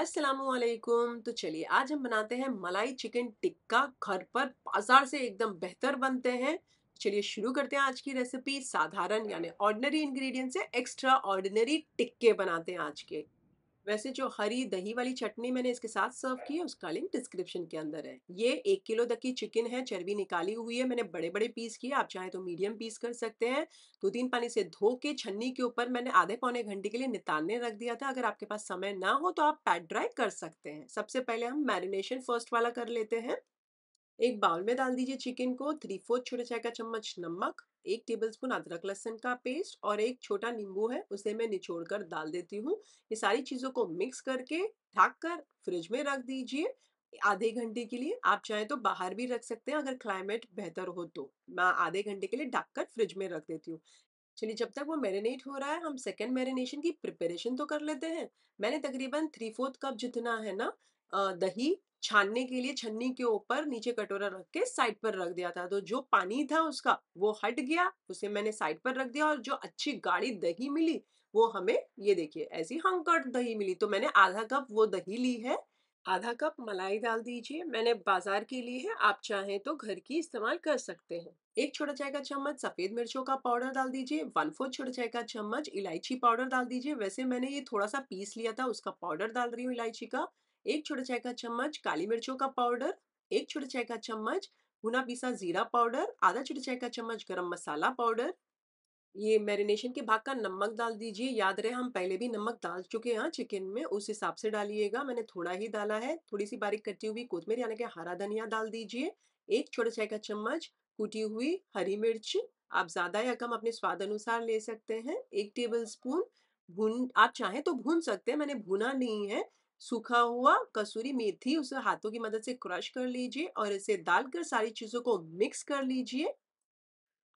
असलकुम तो चलिए आज हम बनाते हैं मलाई चिकन टिक्का घर पर बाजार से एकदम बेहतर बनते हैं चलिए शुरू करते हैं आज की रेसिपी साधारण यानी ऑर्डनरी इंग्रेडिएंट से एक्स्ट्रा ऑर्डिनरी टिक्के बनाते हैं आज के वैसे जो हरी दही वाली चटनी मैंने इसके साथ सर्व की है उसका लिंक डिस्क्रिप्शन के अंदर है ये एक किलो तक की चिकन है चर्बी निकाली हुई है मैंने बड़े बड़े पीस किए आप चाहे तो मीडियम पीस कर सकते हैं दो तीन पानी से धो के छन्नी के ऊपर मैंने आधे पौने घंटे के लिए नितानने रख दिया था अगर आपके पास समय ना हो तो आप पैट ड्राई कर सकते हैं सबसे पहले हम मैरिनेशन फर्स्ट वाला कर लेते हैं एक बाउल में डाल दीजिए चिकन को थ्री फोर्थ छोटे चाय का चम्मच नमक एक टेबलस्पून अदरक लहसन का पेस्ट और एक छोटा नींबू है उसे मैं निचोड़ कर डाल देती हूँ ये सारी चीज़ों को मिक्स करके ढाक कर फ्रिज में रख दीजिए आधे घंटे के लिए आप चाहे तो बाहर भी रख सकते हैं अगर क्लाइमेट बेहतर हो तो मैं आधे घंटे के लिए ढक कर फ्रिज में रख देती हूँ चलिए जब तक वो मैरिनेट हो रहा है हम सेकेंड मैरिनेशन की प्रिपेरेशन तो कर लेते हैं मैंने तकरीबन थ्री फोर्थ कप जितना है ना दही छानने के लिए छन्नी के ऊपर नीचे कटोरा रख के साइड पर रख दिया था तो जो पानी था उसका वो हट गया उसे मैंने साइड पर रख दिया और जो अच्छी गाढ़ी दही मिली वो हमें ये देखिए ऐसी हंकट दही मिली तो मैंने आधा कप वो दही ली है आधा कप मलाई डाल दीजिए मैंने बाजार के लिए है आप चाहें तो घर की इस्तेमाल कर सकते हैं एक छोटा चाय का चम्मच सफेद मिर्चों का पाउडर डाल दीजिए वन फोर्थ छोटा चाय का चम्मच इलायची पाउडर डाल दीजिए वैसे मैंने ये थोड़ा सा पीस लिया था उसका पाउडर डाल रही हूँ इलायची का एक छोटे चाय का चम्मच काली मिर्चों का पाउडर एक छोटे चाय का चम्मच भुना पीसा जीरा पाउडर आधा छोटे चाय का चम्मच गरम मसाला पाउडर ये मैरिनेशन के भाग का नमक डाल दीजिए याद रहे हम पहले भी नमक डाल चुके हैं चिकन में उस हिसाब से डालिएगा मैंने थोड़ा ही डाला है थोड़ी सी बारीक कटी हुई कोथमेर यानी कि हरा धनिया डाल दीजिए एक छोटे चाय का चम्मच कूटी हुई हरी मिर्च आप ज़्यादा या कम अपने स्वाद अनुसार ले सकते हैं एक टेबल स्पून भून आप चाहें तो भून सकते हैं मैंने भूना नहीं है सूखा हुआ कसूरी मेथी उसे हाथों की मदद से क्रश कर लीजिए और इसे डालकर सारी चीज़ों को मिक्स कर लीजिए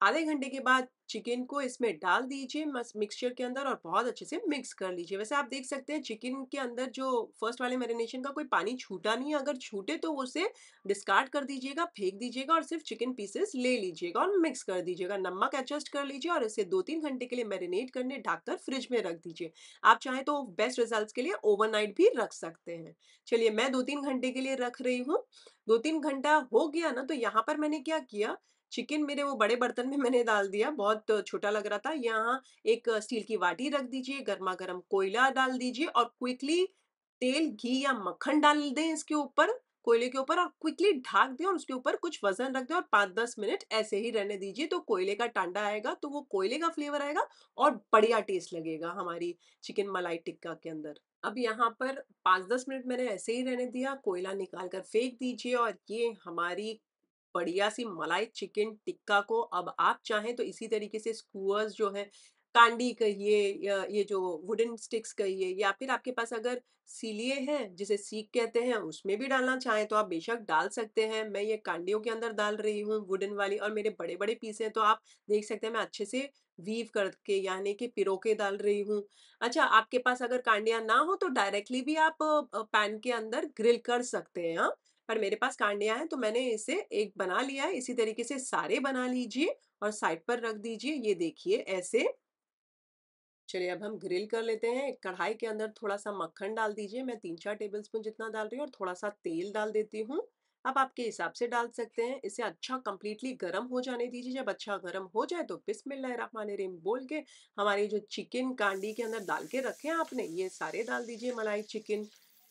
आधे घंटे के बाद चिकन को इसमें डाल दीजिए मिक्सचर के अंदर और बहुत अच्छे से मिक्स कर लीजिए वैसे आप देख सकते हैं चिकन के अंदर जो फर्स्ट वाले मैरिनेशन का कोई पानी छूटा नहीं है अगर छूटे तो उसे डिस्कार्ड कर दीजिएगा फेंक दीजिएगा और सिर्फ चिकन पीसेस ले लीजिएगा और मिक्स कर दीजिएगा नमक एडजस्ट कर लीजिए और इसे दो तीन घंटे के लिए मैरिनेट करने ढककर फ्रिज में रख दीजिए आप चाहें तो बेस्ट रिजल्ट के लिए ओवरनाइट भी रख सकते हैं चलिए मैं दो तीन घंटे के लिए रख रही हूँ दो तीन घंटा हो गया ना तो यहाँ पर मैंने क्या किया चिकन मेरे वो बड़े बर्तन में मैंने डाल दिया बहुत बहुत छोटा लग रहा था यहाँ एक स्टील की वाटी रख दीजिए गर्मा गर्म कोयला डाल दीजिए और क्विकली तेल घी या मक्खन डाल दें इसके ऊपर कोयले के ऊपर और क्विकली ढाक दें और उसके ऊपर कुछ वजन रख दें और पाँच दस मिनट ऐसे ही रहने दीजिए तो कोयले का टांडा आएगा तो वो कोयले का फ्लेवर आएगा और बढ़िया टेस्ट लगेगा हमारी चिकन मलाई टिक्का के अंदर अब यहाँ पर पाँच दस मिनट मैंने ऐसे ही रहने दिया कोयला निकाल कर फेंक दीजिए और ये हमारी बढ़िया सी मलाई चिकन टिक्का को अब आप चाहें तो इसी तरीके से स्कूअर्स जो है कांडी कहिए ये जो वुडन स्टिक्स कहिए या फिर आपके पास अगर सीलिए हैं जिसे सीख कहते हैं उसमें भी डालना चाहें तो आप बेशक डाल सकते हैं मैं ये कांडियों के अंदर डाल रही हूँ वुडन वाली और मेरे बड़े बड़े पीस हैं तो आप देख सकते हैं मैं अच्छे से वीव करके यानी कि पिरो के डाल रही हूँ अच्छा आपके पास अगर कांडिया ना हो तो डायरेक्टली भी आप पैन के अंदर ग्रिल कर सकते हैं हाँ पर मेरे पास कांडिया है तो मैंने इसे एक बना लिया है इसी तरीके से सारे बना लीजिए और साइड पर रख दीजिए ये देखिए ऐसे चलिए अब हम ग्रिल कर लेते हैं कढ़ाई के अंदर थोड़ा सा मक्खन डाल दीजिए मैं तीन चार टेबल स्पून जितना डाल रही हूँ और थोड़ा सा तेल डाल देती हूँ आप आपके हिसाब से डाल सकते हैं इसे अच्छा कम्प्लीटली गर्म हो जाने दीजिए जब अच्छा गर्म हो जाए तो बिस्मिल्लाहिर्रहमानिर्रहीम बोल के हमारी जो चिकन कांडी के अंदर डाल के रखे हैं आपने ये सारे डाल दीजिए मलाई चिकन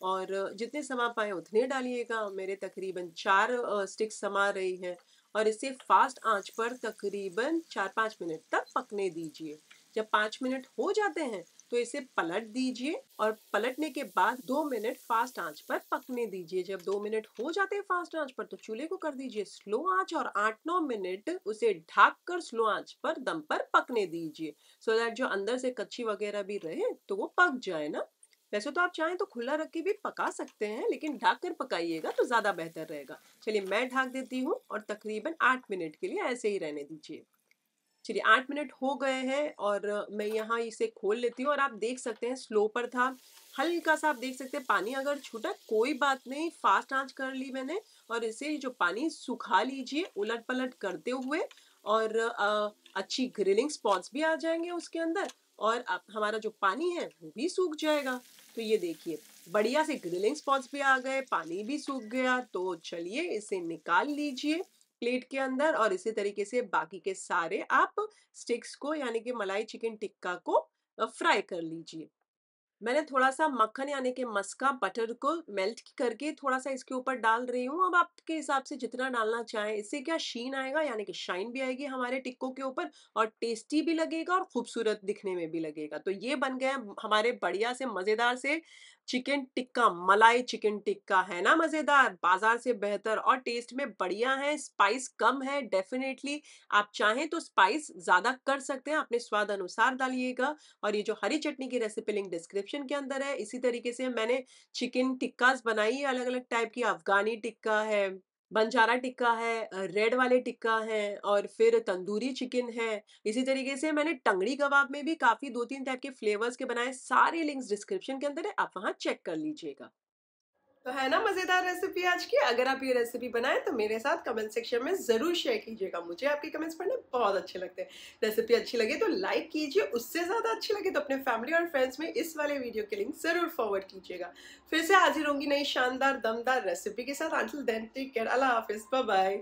और जितने समा पाए उतने डालिएगा मेरे तकरीबन चार स्टिक्स समा रही हैं और इसे फास्ट आंच पर तकरीबन चार पाँच मिनट तक पकने दीजिए जब पाँच मिनट हो जाते हैं तो इसे पलट दीजिए और पलटने के बाद दो मिनट फास्ट आंच पर पकने दीजिए जब दो मिनट हो जाते हैं फास्ट आंच पर तो चूल्हे को कर दीजिए स्लो आंच और आठ नौ मिनट उसे ढाक कर स्लो आंच पर दम पर पकने दीजिए सो so दैट जो अंदर से कच्ची वगैरह भी रहे तो वो पक जाए ना वैसे तो आप चाहें तो खुला रख के भी पका सकते हैं लेकिन ढाक कर पकाइएगा तो ज़्यादा बेहतर रहेगा चलिए मैं ढाक देती हूँ और तकरीबन आठ मिनट के लिए ऐसे ही रहने दीजिए चलिए आठ मिनट हो गए हैं और मैं यहाँ इसे खोल लेती हूँ और आप देख सकते हैं स्लो पर था हल्का सा आप देख सकते हैं पानी अगर छूटा कोई बात नहीं फास्ट आंच कर ली मैंने और इसे जो पानी सुखा लीजिए उलट पलट करते हुए और अच्छी ग्रिलिंग स्पॉट्स भी आ जाएंगे उसके अंदर और अब हमारा जो पानी है वो भी सूख जाएगा तो ये देखिए बढ़िया से ग्रिलिंग स्पॉट्स भी आ गए पानी भी सूख गया तो चलिए इसे निकाल लीजिए प्लेट के अंदर और इसी तरीके से बाकी के सारे आप स्टिक्स को यानी कि मलाई चिकन टिक्का को फ्राई कर लीजिए मैंने थोड़ा सा मक्खन यानी कि मस्का बटर को मेल्ट करके थोड़ा सा इसके ऊपर डाल रही हूँ अब आपके हिसाब से जितना डालना चाहें इससे क्या शीन आएगा यानी कि शाइन भी आएगी हमारे टिक्कों के ऊपर और टेस्टी भी लगेगा और खूबसूरत दिखने में भी लगेगा तो ये बन गया हमारे बढ़िया से मज़ेदार से चिकन टिक्का मलाई चिकन टिक्का है ना मज़ेदार बाजार से बेहतर और टेस्ट में बढ़िया है स्पाइस कम है डेफिनेटली आप चाहें तो स्पाइस ज़्यादा कर सकते हैं अपने स्वाद अनुसार डालिएगा और ये जो हरी चटनी की रेसिपी लिंक डिस्क्रिप्शन के अंदर है इसी तरीके से मैंने चिकन टिक्काज बनाई है अलग अलग टाइप की अफगानी टिक्का है बंजारा टिक्का है रेड वाले टिक्का है और फिर तंदूरी चिकन है इसी तरीके से मैंने टंगड़ी कबाब में भी काफ़ी दो तीन टाइप के फ्लेवर्स के बनाए सारे लिंक्स डिस्क्रिप्शन के अंदर है आप वहाँ चेक कर लीजिएगा तो है ना मज़ेदार रेसिपी आज की अगर आप ये रेसिपी बनाएं तो मेरे साथ कमेंट सेक्शन में ज़रूर शेयर कीजिएगा मुझे आपके कमेंट्स पढ़ने बहुत अच्छे लगते हैं रेसिपी अच्छी लगे तो लाइक कीजिए उससे ज़्यादा अच्छी लगे तो अपने फैमिली और फ्रेंड्स में इस वाले वीडियो के लिंक ज़रूर फॉरवर्ड कीजिएगा फिर से हाजिर होंगी नई शानदार दमदार रेसिपी के साथ आंसिल अल्लाह हाफिज़ बाय